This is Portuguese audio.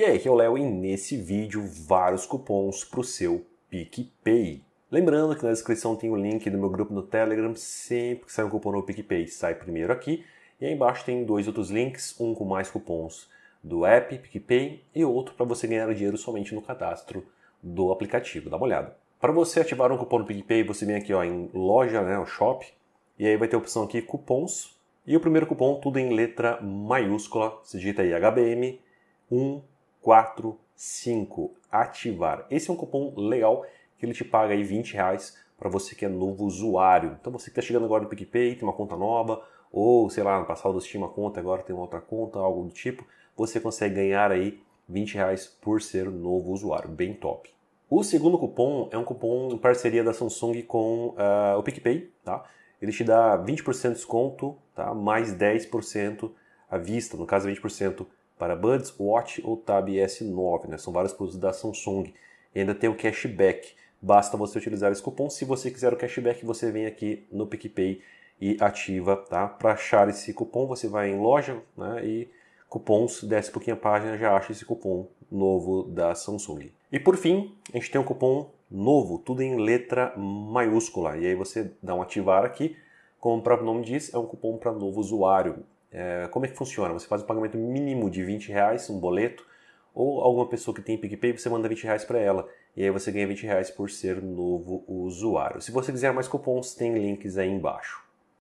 E aí, aqui é o Léo e nesse vídeo vários cupons para o seu PicPay. Lembrando que na descrição tem o link do meu grupo no Telegram, sempre que sai um cupom no PicPay sai primeiro aqui, e aí embaixo tem dois outros links, um com mais cupons do app PicPay e outro para você ganhar dinheiro somente no cadastro do aplicativo, dá uma olhada. Para você ativar um cupom no PicPay, você vem aqui ó, em loja, né, o shop, e aí vai ter a opção aqui cupons, e o primeiro cupom tudo em letra maiúscula, você digita aí HBM 1 45. Ativar. Esse é um cupom legal que ele te paga aí 20 reais para você que é novo usuário. Então você que está chegando agora no PicPay, tem uma conta nova, ou sei lá, no passado tinha uma conta, agora tem uma outra conta, algo do tipo, você consegue ganhar aí 20 reais por ser novo usuário. Bem top. O segundo cupom é um cupom em parceria da Samsung com uh, o PicPay, tá? Ele te dá 20% de desconto, tá? Mais 10% à vista, no caso 20% para Buds, Watch ou Tab S9. Né? São vários produtos da Samsung. E ainda tem o cashback. Basta você utilizar esse cupom. Se você quiser o cashback, você vem aqui no PicPay e ativa. Tá? Para achar esse cupom, você vai em loja né? e cupons, desce um pouquinho a página, já acha esse cupom novo da Samsung. E por fim, a gente tem um cupom novo, tudo em letra maiúscula. E aí você dá um ativar aqui. Como o próprio nome diz, é um cupom para novo usuário. É, como é que funciona? Você faz um pagamento mínimo de 20 reais, um boleto, ou alguma pessoa que tem PicPay, você manda 20 reais para ela. E aí você ganha 20 reais por ser novo usuário. Se você quiser mais cupons, tem links aí embaixo.